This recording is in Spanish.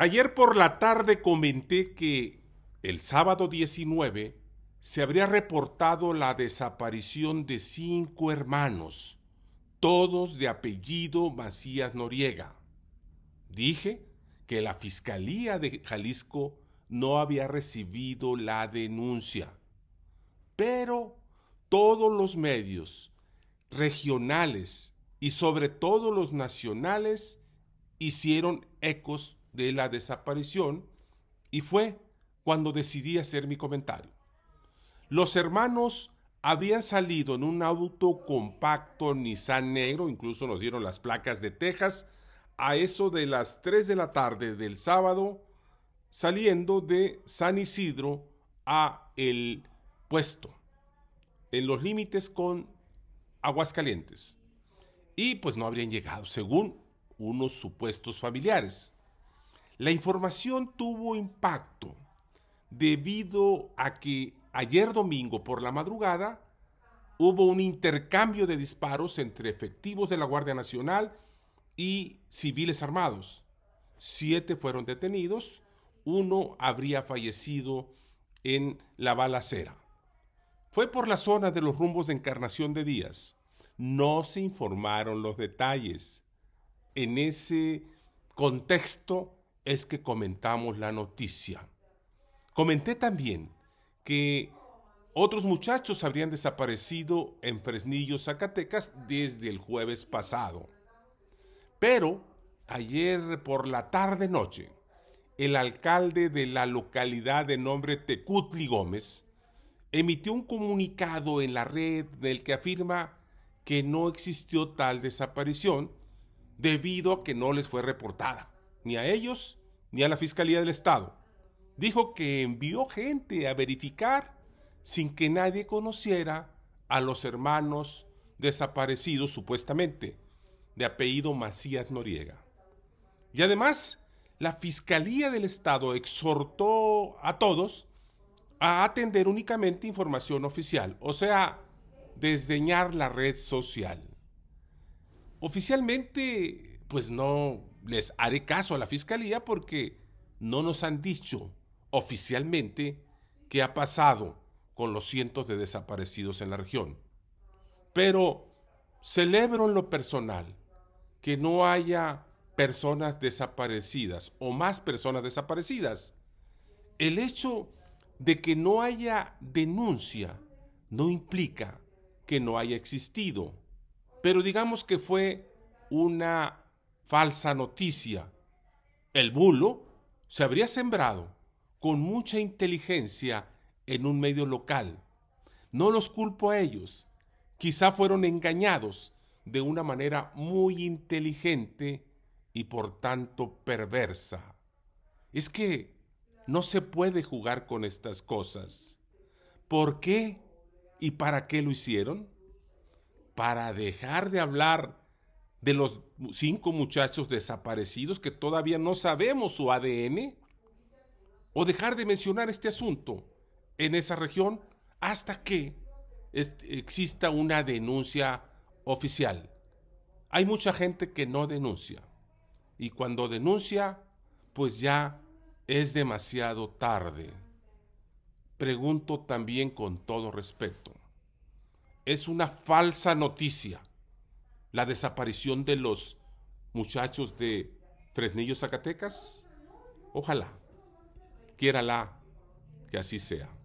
Ayer por la tarde comenté que el sábado 19 se habría reportado la desaparición de cinco hermanos, todos de apellido Macías Noriega. Dije que la Fiscalía de Jalisco no había recibido la denuncia, pero todos los medios regionales y sobre todo los nacionales hicieron ecos de la desaparición y fue cuando decidí hacer mi comentario. Los hermanos habían salido en un auto compacto Nissan negro, incluso nos dieron las placas de Texas, a eso de las 3 de la tarde del sábado, saliendo de San Isidro a el puesto, en los límites con Aguascalientes. Y pues no habrían llegado, según unos supuestos familiares. La información tuvo impacto debido a que ayer domingo por la madrugada hubo un intercambio de disparos entre efectivos de la Guardia Nacional y civiles armados. Siete fueron detenidos, uno habría fallecido en la balacera. Fue por la zona de los rumbos de Encarnación de Díaz. No se informaron los detalles. En ese contexto es que comentamos la noticia. Comenté también que otros muchachos habrían desaparecido en Fresnillo, Zacatecas, desde el jueves pasado. Pero ayer por la tarde noche, el alcalde de la localidad de nombre Tecutli Gómez emitió un comunicado en la red del que afirma que no existió tal desaparición debido a que no les fue reportada ni a ellos ni a la Fiscalía del Estado. Dijo que envió gente a verificar sin que nadie conociera a los hermanos desaparecidos supuestamente, de apellido Macías Noriega. Y además, la Fiscalía del Estado exhortó a todos a atender únicamente información oficial, o sea, desdeñar la red social. Oficialmente, pues no, les haré caso a la fiscalía porque no nos han dicho oficialmente qué ha pasado con los cientos de desaparecidos en la región. Pero celebro en lo personal que no haya personas desaparecidas o más personas desaparecidas. El hecho de que no haya denuncia no implica que no haya existido, pero digamos que fue una falsa noticia. El bulo se habría sembrado con mucha inteligencia en un medio local. No los culpo a ellos. Quizá fueron engañados de una manera muy inteligente y por tanto perversa. Es que no se puede jugar con estas cosas. ¿Por qué y para qué lo hicieron? Para dejar de hablar de los cinco muchachos desaparecidos que todavía no sabemos su ADN? ¿O dejar de mencionar este asunto en esa región hasta que exista una denuncia oficial? Hay mucha gente que no denuncia y cuando denuncia, pues ya es demasiado tarde. Pregunto también con todo respeto. Es una falsa noticia la desaparición de los muchachos de Fresnillo, Zacatecas? Ojalá, la que así sea.